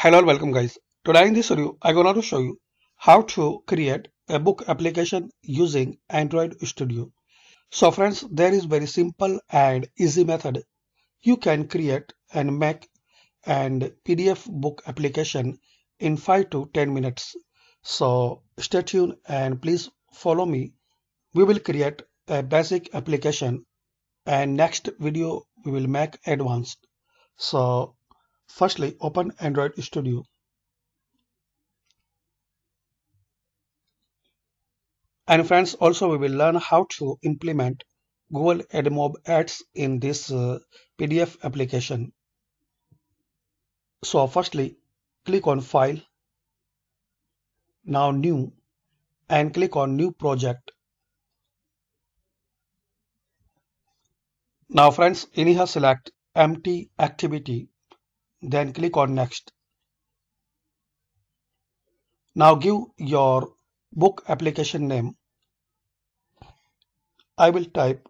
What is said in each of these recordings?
Hello welcome guys. Today in this video I'm going to show you how to create a book application using Android Studio. So friends there is very simple and easy method. You can create and make and PDF book application in 5 to 10 minutes. So stay tuned and please follow me. We will create a basic application and next video we will make advanced. So Firstly, open Android Studio. And friends, also we will learn how to implement Google AdMob ads in this uh, PDF application. So firstly, click on File, now New, and click on New Project. Now friends, in here select Empty Activity then click on next. Now give your book application name. I will type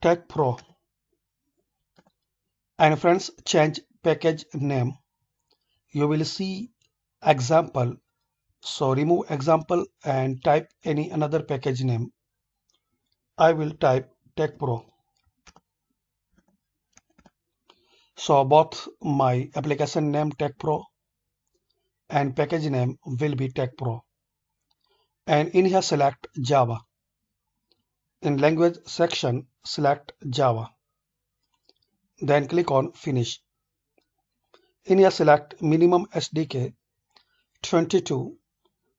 Tech Pro and friends change package name. You will see example. So remove example and type any another package name. I will type Tech Pro. So both my application name Tech Pro and package name will be Tech Pro. And in here select Java. In language section select Java. Then click on finish. In here select minimum SDK 22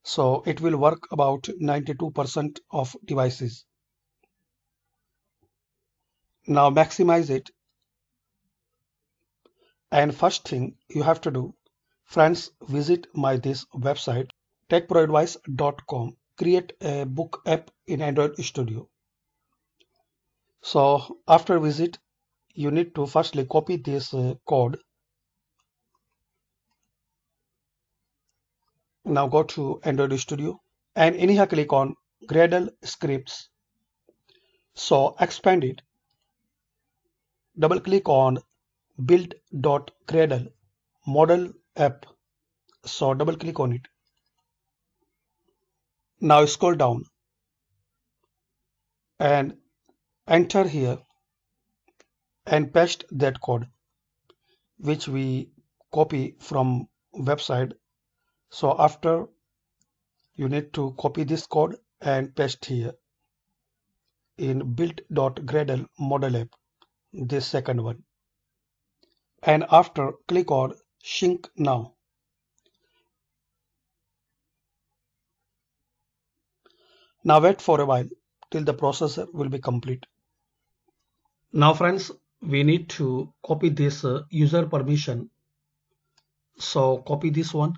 so it will work about 92% of devices. Now maximize it and first thing you have to do, friends, visit my this website techproadvice.com. Create a book app in Android Studio. So after visit, you need to firstly copy this uh, code. Now go to Android Studio and anyhow click on Gradle scripts. So expand it. Double click on build.cradle model app. So double click on it. Now scroll down and enter here and paste that code which we copy from website. So after you need to copy this code and paste here in build.gradle model app, this second one and after click on sync now. Now wait for a while till the processor will be complete. Now friends, we need to copy this uh, user permission. So copy this one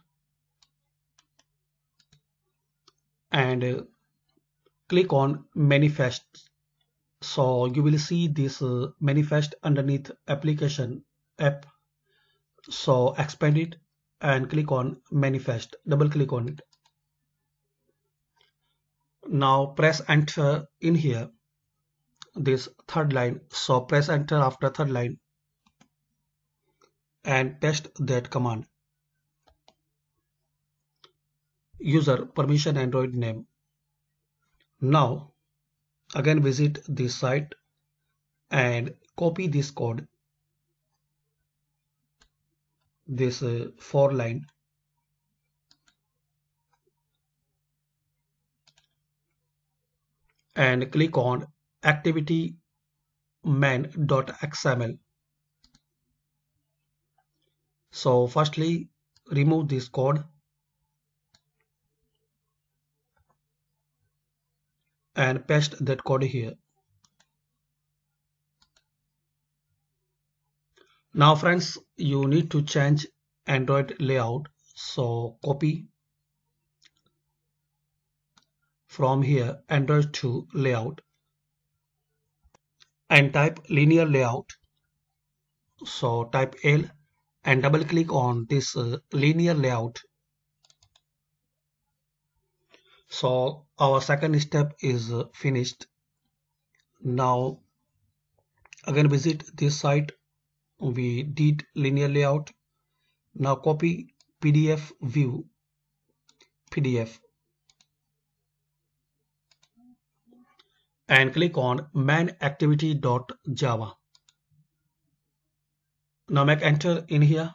and uh, click on manifest. So you will see this uh, manifest underneath application app so expand it and click on manifest double click on it now press enter in here this third line so press enter after third line and paste that command user permission android name now again visit this site and copy this code this uh, for line and click on activity man.xml so firstly remove this code and paste that code here now friends you need to change android layout so copy from here android to layout and type linear layout so type L and double click on this uh, linear layout so our second step is uh, finished now again visit this site we did linear layout now copy pdf view pdf and click on java now make enter in here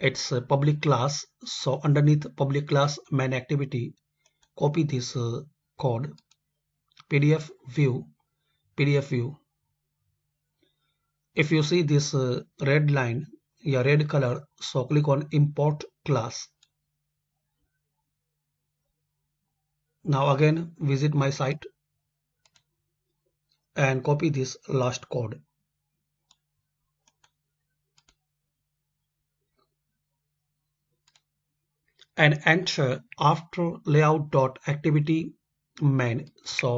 it's a public class so underneath public class man activity copy this uh, code pdf view pdf view if you see this uh, red line your red color so click on import class now again visit my site and copy this last code and enter after layout dot activity main so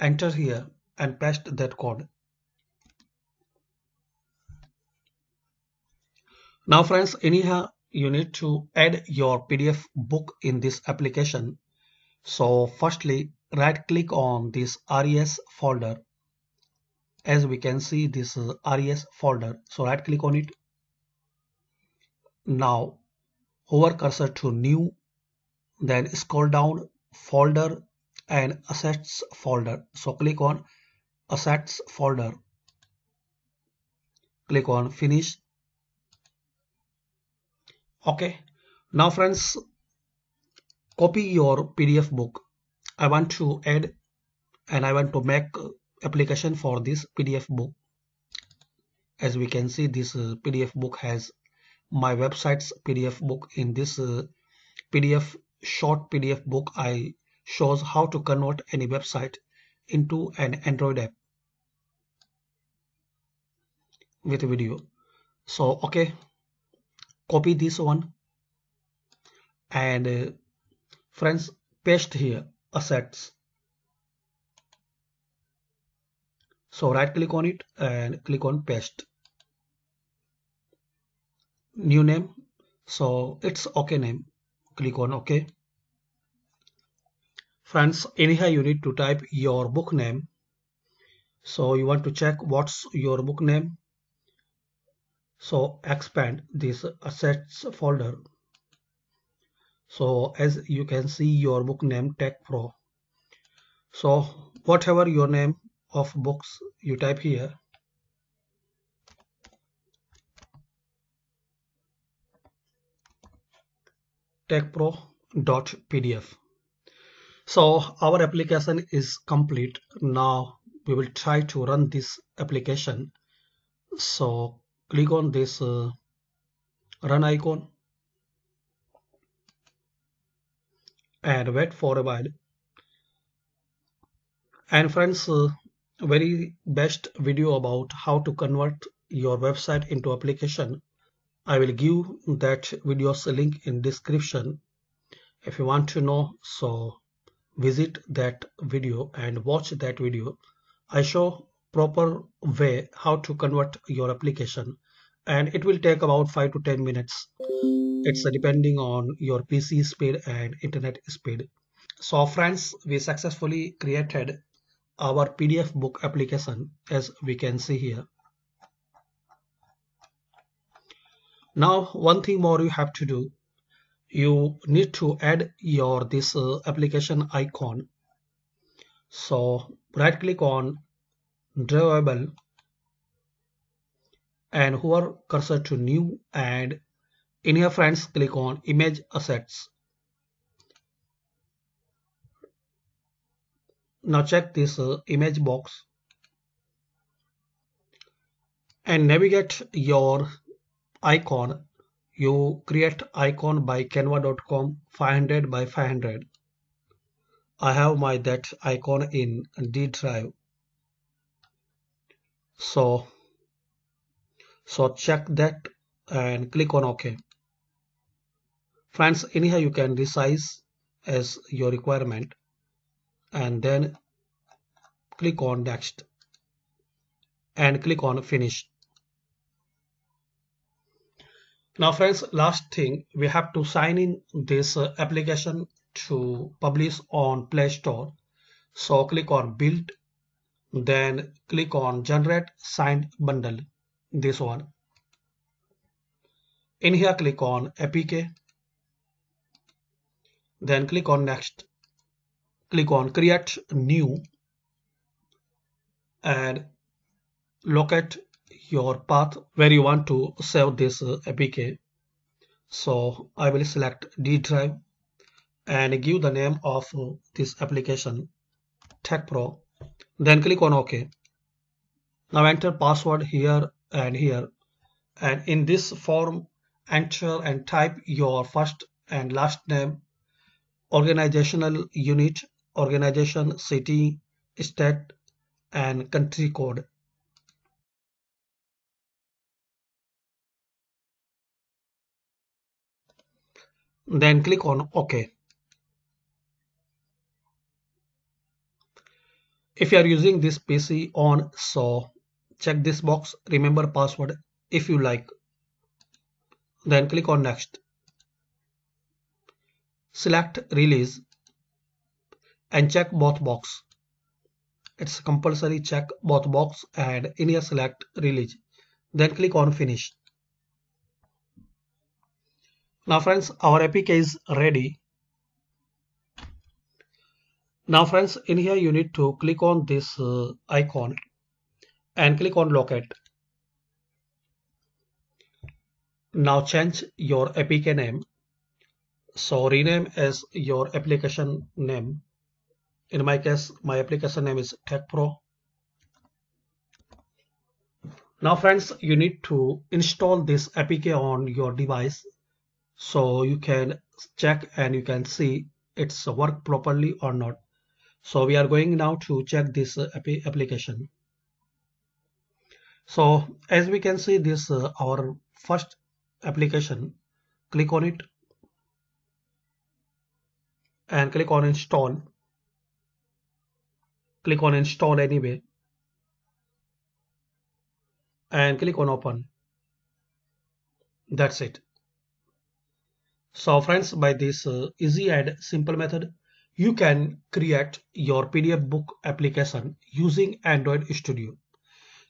enter here and paste that code Now friends, anyhow, you need to add your PDF book in this application. So firstly, right click on this RES folder. As we can see this uh, RES folder. So right click on it. Now hover cursor to new, then scroll down folder and assets folder. So click on assets folder. Click on finish okay now friends copy your pdf book i want to add and i want to make application for this pdf book as we can see this uh, pdf book has my website's pdf book in this uh, pdf short pdf book i shows how to convert any website into an android app with video so okay copy this one and uh, friends paste here assets so right click on it and click on paste new name so it's okay name click on ok friends in here you need to type your book name so you want to check what's your book name so expand this assets folder. So as you can see your book name Tech Pro. So whatever your name of books you type here. techpro.pdf. So our application is complete. Now we will try to run this application. So click on this uh, run icon and wait for a while and friends uh, very best video about how to convert your website into application I will give that video's link in description if you want to know so visit that video and watch that video I show proper way how to convert your application and it will take about 5 to 10 minutes it's depending on your pc speed and internet speed so friends we successfully created our pdf book application as we can see here now one thing more you have to do you need to add your this uh, application icon so right click on drawable and hover cursor to new and in your friends click on image assets now check this uh, image box and navigate your icon you create icon by canva.com 500 by 500 i have my that icon in d drive so so check that and click on ok friends anyhow you can resize as your requirement and then click on next and click on finish now friends last thing we have to sign in this uh, application to publish on play store so click on build then click on generate signed bundle this one in here click on apk then click on next click on create new and locate your path where you want to save this apk so i will select d drive and give the name of this application tech pro then click on ok now enter password here and here and in this form enter and type your first and last name organizational unit organization city state and country code then click on ok if you are using this pc on so check this box remember password if you like then click on next select release and check both box it's compulsory check both box and in here select release then click on finish now friends our apk is ready now friends, in here you need to click on this uh, icon and click on locate. Now change your APK name. So rename as your application name. In my case, my application name is Tech Pro. Now friends, you need to install this APK on your device. So you can check and you can see it's work properly or not. So we are going now to check this uh, application. So as we can see this uh, our first application, click on it and click on install. Click on install anyway and click on open. That's it. So friends by this uh, easy and simple method you can create your PDF book application using Android Studio.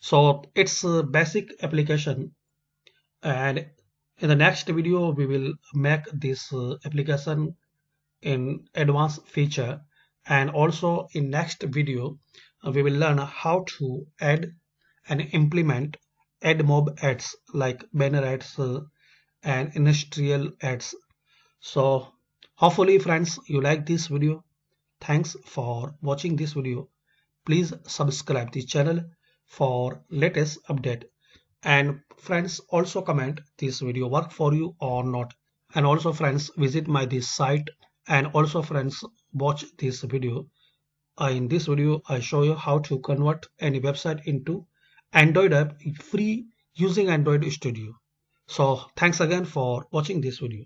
So it's a basic application and in the next video we will make this uh, application in advanced feature and also in next video uh, we will learn how to add and implement ad mob ads like banner ads uh, and industrial ads so Hopefully friends you like this video. Thanks for watching this video. Please subscribe the channel for latest update and friends also comment this video work for you or not and also friends visit my this site and also friends watch this video. Uh, in this video I show you how to convert any website into Android app free using Android Studio. So thanks again for watching this video.